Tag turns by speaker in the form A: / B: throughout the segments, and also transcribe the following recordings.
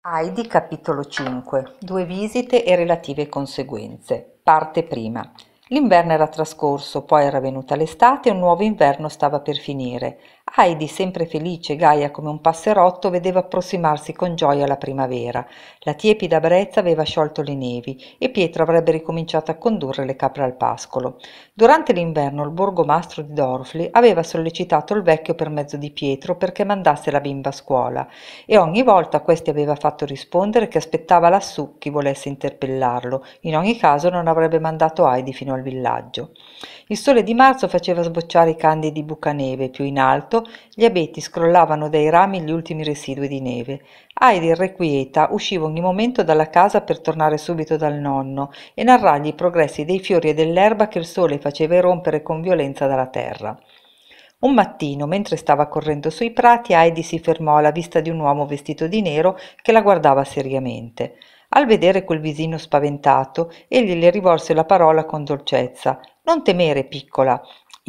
A: Heidi capitolo cinque Due visite e relative conseguenze. Parte prima. L'inverno era trascorso, poi era venuta l'estate e un nuovo inverno stava per finire. Heidi, sempre felice e gaia come un passerotto, vedeva approssimarsi con gioia la primavera. La tiepida brezza aveva sciolto le nevi e Pietro avrebbe ricominciato a condurre le capre al pascolo. Durante l'inverno il borgomastro di Dorfli aveva sollecitato il vecchio per mezzo di Pietro perché mandasse la bimba a scuola e ogni volta questi aveva fatto rispondere che aspettava lassù chi volesse interpellarlo. In ogni caso non avrebbe mandato Heidi fino al villaggio. Il sole di marzo faceva sbocciare i candidi bucaneve più in alto tutto, gli abeti scrollavano dai rami gli ultimi residui di neve. Heidi, irrequieta, usciva ogni momento dalla casa per tornare subito dal nonno e narrargli i progressi dei fiori e dell'erba che il sole faceva erompere con violenza dalla terra. Un mattino, mentre stava correndo sui prati, Heidi si fermò alla vista di un uomo vestito di nero che la guardava seriamente. Al vedere quel visino spaventato, egli le rivolse la parola con dolcezza. Non temere, piccola,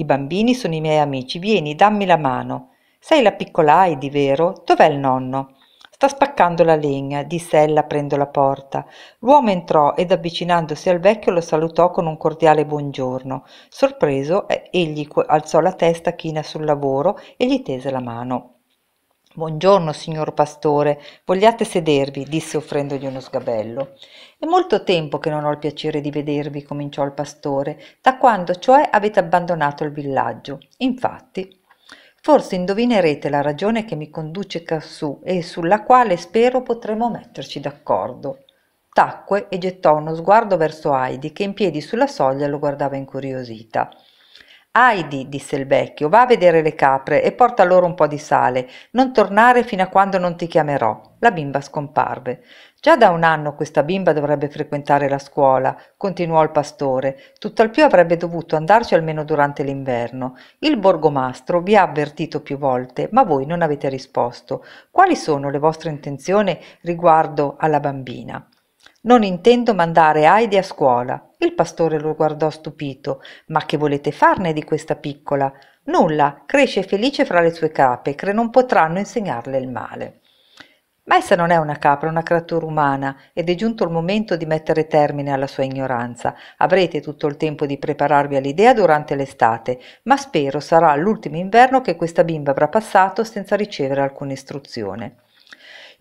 A: i bambini sono i miei amici, vieni, dammi la mano. Sei la piccola Heidi, vero? Dov'è il nonno? Sta spaccando la legna, disse ella aprendo la porta. L'uomo entrò ed avvicinandosi al vecchio lo salutò con un cordiale buongiorno. Sorpreso, eh, egli alzò la testa china sul lavoro e gli tese la mano. Buongiorno, signor pastore, vogliate sedervi, disse offrendogli uno sgabello. È molto tempo che non ho il piacere di vedervi, cominciò il pastore, da quando cioè avete abbandonato il villaggio. Infatti, forse indovinerete la ragione che mi conduce quassù e sulla quale spero potremo metterci d'accordo. Tacque e gettò uno sguardo verso Heidi, che in piedi sulla soglia lo guardava incuriosita. Heidi, disse il vecchio, va a vedere le capre e porta loro un po' di sale. Non tornare fino a quando non ti chiamerò. La bimba scomparve. Già da un anno questa bimba dovrebbe frequentare la scuola, continuò il pastore. Tutt'al più avrebbe dovuto andarci almeno durante l'inverno. Il borgomastro vi ha avvertito più volte, ma voi non avete risposto. Quali sono le vostre intenzioni riguardo alla bambina? Non intendo mandare Heidi a scuola, il pastore lo guardò stupito. Ma che volete farne di questa piccola? Nulla, cresce felice fra le sue capre, non potranno insegnarle il male. Ma essa non è una capra, è una creatura umana ed è giunto il momento di mettere termine alla sua ignoranza. Avrete tutto il tempo di prepararvi all'idea durante l'estate, ma spero sarà l'ultimo inverno che questa bimba avrà passato senza ricevere alcuna istruzione.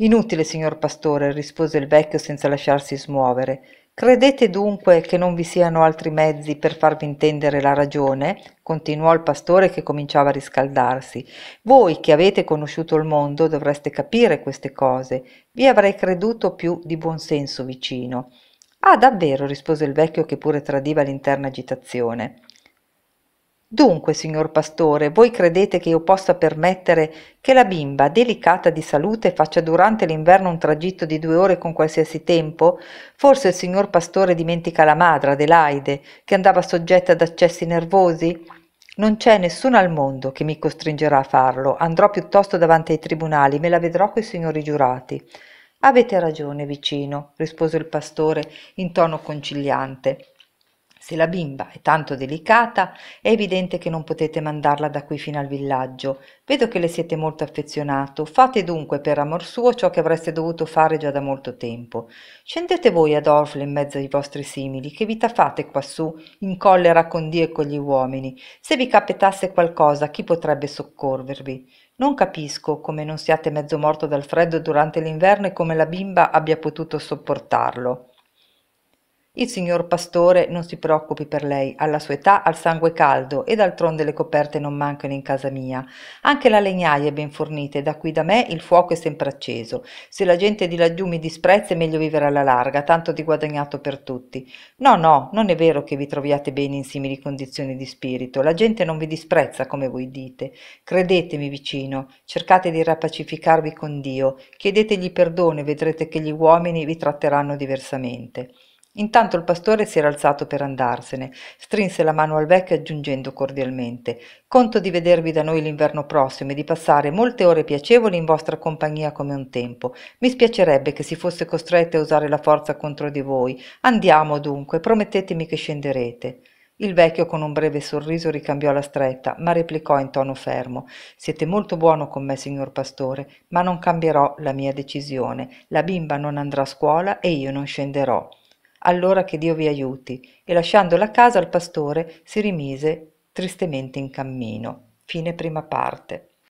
A: Inutile, signor pastore, rispose il vecchio senza lasciarsi smuovere. Credete dunque che non vi siano altri mezzi per farvi intendere la ragione? continuò il pastore che cominciava a riscaldarsi. Voi che avete conosciuto il mondo dovreste capire queste cose. Vi avrei creduto più di buon senso vicino. Ah, davvero, rispose il vecchio che pure tradiva l'interna agitazione. Dunque, signor pastore, voi credete che io possa permettere che la bimba, delicata di salute, faccia durante l'inverno un tragitto di due ore con qualsiasi tempo? Forse il signor pastore dimentica la madre, Adelaide, che andava soggetta ad accessi nervosi? Non c'è nessuno al mondo che mi costringerà a farlo. Andrò piuttosto davanti ai tribunali, me la vedrò coi signori giurati. Avete ragione, vicino, rispose il pastore in tono conciliante. Se la bimba è tanto delicata, è evidente che non potete mandarla da qui fino al villaggio. Vedo che le siete molto affezionato. Fate dunque, per amor suo, ciò che avreste dovuto fare già da molto tempo. Scendete voi ad Orfle in mezzo ai vostri simili. Che vita fate quassù, in collera con Dio e con gli uomini? Se vi capitasse qualcosa, chi potrebbe soccorvervi? Non capisco come non siate mezzo morto dal freddo durante l'inverno e come la bimba abbia potuto sopportarlo. Il signor pastore non si preoccupi per lei, alla sua età ha il sangue caldo e d'altronde le coperte non mancano in casa mia. Anche la legnaia è ben fornita e da qui da me il fuoco è sempre acceso. Se la gente di laggiù mi disprezza è meglio vivere alla larga, tanto di guadagnato per tutti. No, no, non è vero che vi troviate bene in simili condizioni di spirito, la gente non vi disprezza come voi dite. Credetemi vicino, cercate di rapacificarvi con Dio, chiedetegli perdono e vedrete che gli uomini vi tratteranno diversamente. Intanto il pastore si era alzato per andarsene, strinse la mano al vecchio aggiungendo cordialmente Conto di vedervi da noi l'inverno prossimo e di passare molte ore piacevoli in vostra compagnia come un tempo. Mi spiacerebbe che si fosse costretto a usare la forza contro di voi. Andiamo dunque, promettetemi che scenderete. Il vecchio con un breve sorriso ricambiò la stretta, ma replicò in tono fermo Siete molto buono con me, signor pastore, ma non cambierò la mia decisione. La bimba non andrà a scuola e io non scenderò allora che Dio vi aiuti, e lasciando la casa al pastore si rimise tristemente in cammino. Fine prima parte.